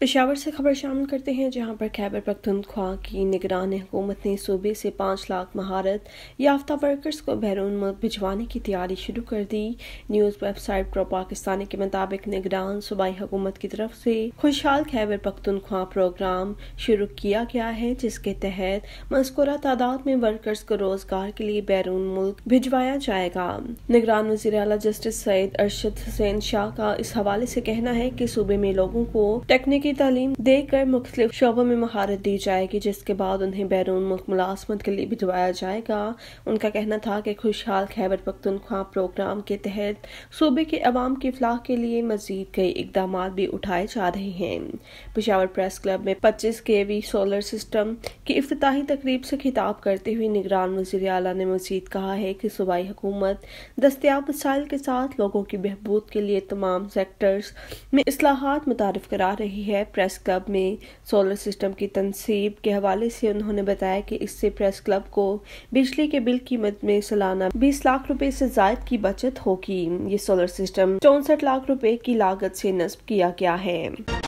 पेशावर से खबर शामिल करते हैं जहां पर खैबर पख्तनख्वा की निगरान हुकूमत ने सूबे से पाँच लाख महारत याफ्ता वर्कर्स को बैरून मुल्क भिजवाने की तैयारी शुरू कर दी न्यूज़ वेबसाइट प्रो पाकिस्तानी के मुताबिक निगरान सूबाई हुकूमत की तरफ से खुशहाल खैबर पख्तनख्वा प्रोग्राम शुरू किया गया है जिसके तहत मस्कुरा तादाद में वर्कर्स को रोजगार के लिए बैरून मुल्क भिजवाया जाएगा निगरान वजी अला जस्टिस सैद अरशद हुसैन शाह का इस हवाले से कहना है की सूबे में लोगों को टेक्निक की तालीम देकर कर शोबों में महारत दी जाएगी जिसके बाद उन्हें बैरून मुल्क मुलाजमत के लिए भिजवाया जाएगा उनका कहना था कि खुशहाल खैबर पख्तनख्वा प्रोग्राम के तहत सूबे के अवाम की अफलाह के लिए मजीद कई इकदाम भी उठाए जा रहे हैं पिशावर प्रेस क्लब में पच्चीस के वी सोलर सिस्टम की अफ्ताही तकरीब से खिताब करते हुए निगरान वजीर अला ने मजीद कहा है कि सूबाई हुकूमत दस्तियाब वसाइल के साथ लोगों की बहबूद के लिए तमाम सेक्टर्स में असलाहत मुतारफ करा रही है है प्रेस क्लब में सोलर सिस्टम की तनसीब के हवाले से उन्होंने बताया कि इससे प्रेस क्लब को बिजली के बिल कीमत में सालाना 20 लाख रुपए से जायद की बचत होगी ये सोलर सिस्टम चौसठ लाख रुपए की लागत से नस्ब किया गया है